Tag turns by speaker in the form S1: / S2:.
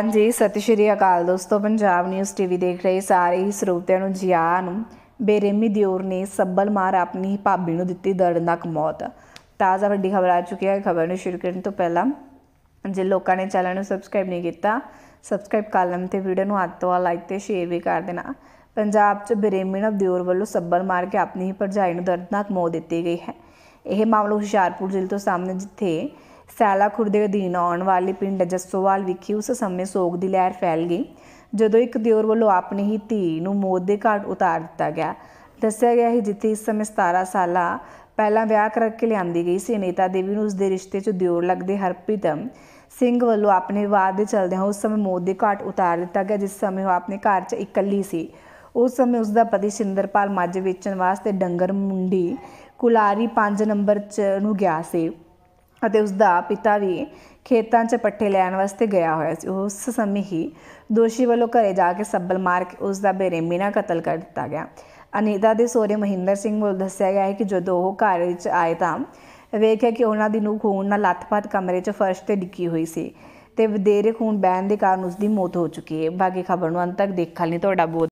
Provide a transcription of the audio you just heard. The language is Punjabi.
S1: ਹਾਂਜੀ ਸਤਿ ਸ਼੍ਰੀ ਅਕਾਲ ਦੋਸਤੋ ਪੰਜਾਬ ਨਿਊਜ਼ ਟੀਵੀ ਦੇਖ ਰਹੇ ਸਾਰੇ ਹੀ ਸਰੋਤਿਆਂ ਨੂੰ ਜੀ ਆਇਆਂ ਨੂੰ ਬੇਰਹਿਮੀ ਦਿਓਰ ਨੇ ਸੱਬਲ ਮਾਰ ਆਪਣੀ ਭਾਬੀ ਨੂੰ ਦਿੱਤੀ ਦਰਦਨਾਕ ਮੌਤ ਤਾਜ਼ਾ ਵੱਡੀ ਖਬਰ ਆ ਚੁੱਕੀ ਹੈ ਖਬਰ ਨੂੰ ਸ਼ੁਰੂ ਕਰਨ ਤੋਂ ਪਹਿਲਾਂ ਜੇ ਲੋਕਾਂ ਨੇ ਚੈਨਲ ਨੂੰ ਸਬਸਕ੍ਰਾਈਬ ਨਹੀਂ ਕੀਤਾ ਸਬਸਕ੍ਰਾਈਬ ਕਰ ਲੈਣ ਤੇ ਵੀਡੀਓ ਨੂੰ ਹੱਥ ਤੋਂ ਲਾਈਕ ਤੇ ਸ਼ੇਅਰ ਵੀ ਕਰ ਦੇਣਾ ਪੰਜਾਬ 'ਚ ਬੇਰਹਿਮੀ ਨਾਲ ਦਿਓਰ ਵੱਲੋਂ ਸੱਬਲ ਮਾਰ ਕੇ ਆਪਣੀ ਹੀ ਭਰਜਾਈ ਨੂੰ ਦਰਦਨਾਕ ਮੌਤ ਦਿੱਤੀ ਗਈ ਹੈ ਇਹ ਮਾਮਲਾ ਹੁਸ਼ਿਆਰਪੁਰ ਜ਼ਿਲ੍ਹੇ ਤੋਂ ਸਾਹਮਣੇ ਜਿੱਥੇ ਸੈਲਾਖੁਰ ਦੇ ਅਧੀਨ ਆਉਣ ਵਾਲੀ ਪਿੰਡ ਜੱਸੋਵਾਲ ਵਿਖੇ ਉਸ ਸਮੇਂ ਸੋਗ ਦੀ ਲਹਿਰ ਫੈਲ ਗਈ ਜਦੋਂ ਇੱਕ ਦਿਓਰ ਵੱਲੋਂ ਆਪਣੀ ਹੀ ਧੀ ਨੂੰ ਮੌਤ ਦੇ ਘਾਟ ਉਤਾਰ ਦਿੱਤਾ ਗਿਆ ਦੱਸਿਆ ਗਿਆ ਹੈ ਜਿੱਥੇ ਇਸ ਸਮੇਂ 17 ਸਾਲਾ ਪਹਿਲਾਂ ਵਿਆਹ ਕਰਕੇ ਲਿਆਂਦੀ ਗਈ ਸੀ ਨੇਤਾ ਦੇਵੀ ਨੂੰ ਉਸ ਦੇ ਰਿਸ਼ਤੇ 'ਚ ਦਿਓਰ ਲੱਗਦੇ ਹਰਪ੍ਰੀਤਮ ਸਿੰਘ ਵੱਲੋਂ ਆਪਣੇ ਵਿਆਹ ਦੇ ਚੱਲਦਿਆਂ ਉਸ ਸਮੇਂ ਮੌਤ ਦੇ ਘਾਟ ਉਤਾਰ ਦਿੱਤਾ ਗਿਆ ਜਿਸ ਸਮੇਂ ਉਹ ਆਪਣੇ ਘਰ 'ਚ ਇਕੱਲੀ ਸੀ ਉਸ ਸਮੇਂ ਉਸ ਦਾ ਪਤੀ ਸਿੰਦਰਪਾਲ ਮੱਝ ਵੇਚਣ ਵਾਸਤੇ ਡੰਗਰ ਮੁੰਡੀ ਕੁਲਾਰੀ 5 ਨੰਬਰ 'ਚ ਨੂੰ ਗਿਆ ਸੀ ਅਤੇ ਉਸ ਦਾ ਪਿਤਾ ਵੀ ਖੇਤਾਂ 'ਚ ਪੱਠੇ ਲੈਣ ਵਾਸਤੇ ਗਿਆ ਹੋਇਆ ਸੀ ਉਸ ਸਮੇਂ ਹੀ ਦੋਸ਼ੀ ਵੱਲੋਂ ਘਰੇ ਜਾ ਕੇ ਸੱਬਲ ਮਾਰ ਕੇ ਉਸ ਦਾ ਬੇਰਹਿਮੀ ਨਾਲ ਕਤਲ ਕਰ ਦਿੱਤਾ ਗਿਆ ਅਨੀਤਾ ਦੇ ਸੋਹਰੇ ਮਹਿੰਦਰ ਸਿੰਘ ਵੱਲੋਂ ਦੱਸਿਆ ਗਿਆ ਹੈ ਕਿ ਜਦੋਂ ਉਹ ਘਰ ਵਿੱਚ ਆਏ ਤਾਂ ਵੇਖਿਆ ਕਿ ਉਹਨਾਂ ਦੀ ਨੂੰ ਖੂਨ ਨਾਲ ਲੱਤ-ਪੱਤ ਕਮਰੇ 'ਚ ਫਰਸ਼ ਤੇ ਡਿੱਗੀ ਹੋਈ ਸੀ ਤੇ ਵਧੇਰੇ ਖੂਨ ਬਹਿਣ ਦੇ ਕਾਰਨ ਉਸ ਦੀ ਮੌਤ ਹੋ ਚੁੱਕੀ ਹੈ ਬਾਕੀ ਖਬਰ ਨੂੰ ਅੰਤ ਤੱਕ ਦੇਖ ਲਈ ਤੁਹਾਡਾ ਬਹੁਤ